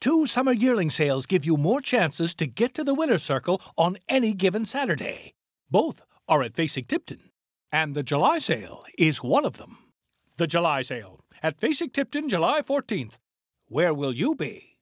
Two summer yearling sales give you more chances to get to the winner's circle on any given Saturday. Both are at Facing Tipton, and the July sale is one of them. The July sale at Facing Tipton, July 14th. Where will you be?